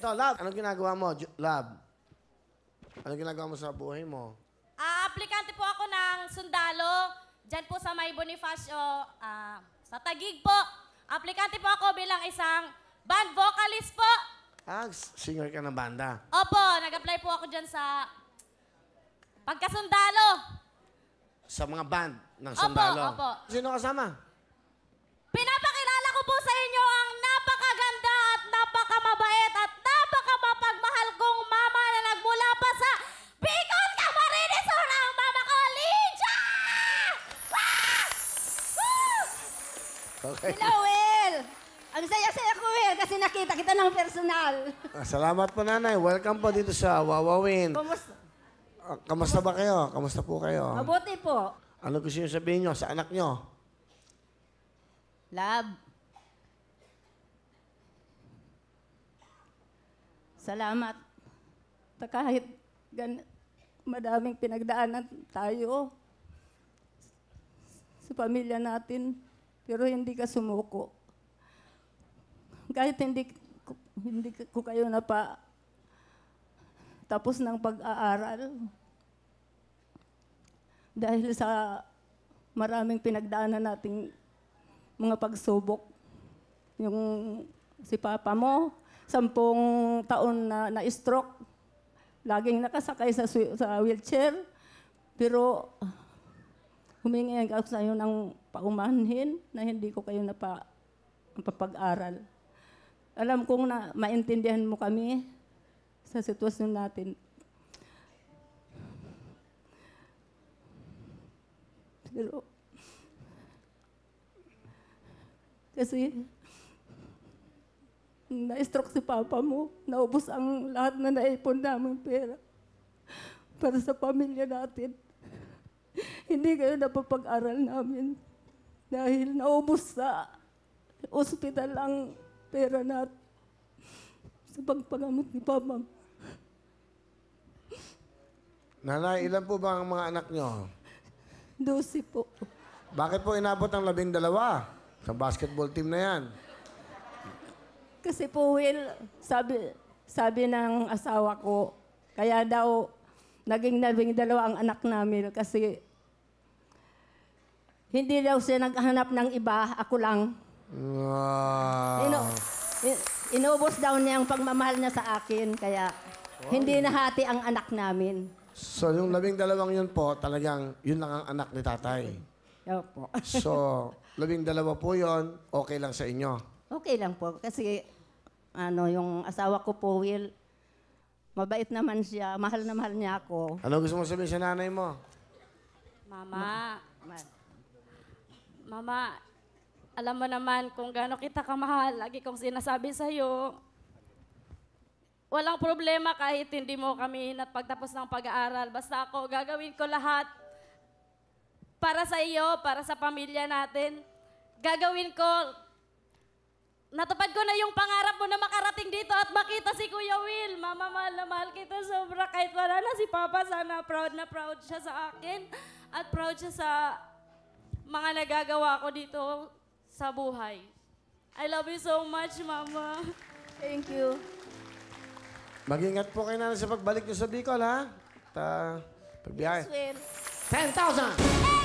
Ito, Lab, Anong ginagawa mo, Lab? love? Anong ginagawa mo sa buhay mo? Ah, aplikante po ako ng sundalo. Diyan po sa May Bonifacio, ah, sa Tagig po. Aplikante po ako bilang isang band vocalist po. Ah, singer ka ng banda. Opo, nag-apply po ako diyan sa pagkasundalo. Sa mga band ng Opo, sundalo. opo. Sino kasama? Okay. Sila, Will! Ang saya-saya ko, Will, kasi nakita kita ng personal. Ah, salamat po, nanay. Welcome po dito sa Wawawin. Kumusta? Ah, kamusta ba kayo? Kamusta po kayo? Mabuti po. Ano gusto niyo sabihin niyo sa anak niyo? Love. Salamat. Ta kahit gan madaming pinagdaanan tayo sa pamilya natin pero hindi ka sumuko. Kahit hindi, hindi ko kayo na pa tapos ng pag-aaral, dahil sa maraming pinagdaanan nating mga pagsubok. Yung si Papa mo, sampung taon na na-stroke, laging nakasakay sa, sa wheelchair, pero humingi ako sa inyo ng paumanhin na hindi ko kayo napa, napapag-aral. Alam kong na maintindihan mo kami sa sitwasyon natin. Pero, kasi, na-stroke si Papa mo, naubos ang lahat na naipon namin pera para sa pamilya natin hindi kayo napapag-aral namin dahil naubos sa ospital ang pera na sa pagpagamot ni Papa. Nanay, ilan po ba ang mga anak nyo? Dosi po. Bakit po inabot ang labing dalawa sa basketball team na yan? Kasi po, Will, sabi, sabi ng asawa ko, kaya daw naging labing dalawa ang anak namin kasi hindi daw siya naghanap ng iba, ako lang. Wow. Ino, in, inubos daw niya ang pagmamahal niya sa akin, kaya wow. hindi nahati ang anak namin. So, yung labing dalawang yun po, talagang yun lang ang anak ni tatay. Opo. so, labing dalawa po yun, okay lang sa inyo? Okay lang po, kasi ano, yung asawa ko po, Will, mabait naman siya, mahal na mahal niya ako. Ano gusto mo sabihin sa nanay mo? Mama. Ma- Mama, alam mo naman kung gaano kita kamahal. Lagi kong sinasabi sa'yo. Walang problema kahit hindi mo kami at pagtapos ng pag-aaral. Basta ako, gagawin ko lahat para sa iyo, para sa pamilya natin. Gagawin ko, natupad ko na yung pangarap mo na makarating dito at makita si Kuya Will. Mama, mahal na mahal kita sobra. Kahit wala na si Papa, sana proud na proud siya sa akin at proud siya sa mga nagagawa ko dito sa buhay. I love you so much, Mama. Thank you. Mag-ingat po kayo na sa pagbalik nyo sa Bicol, ha? At uh, pagbiyahe. 10,000!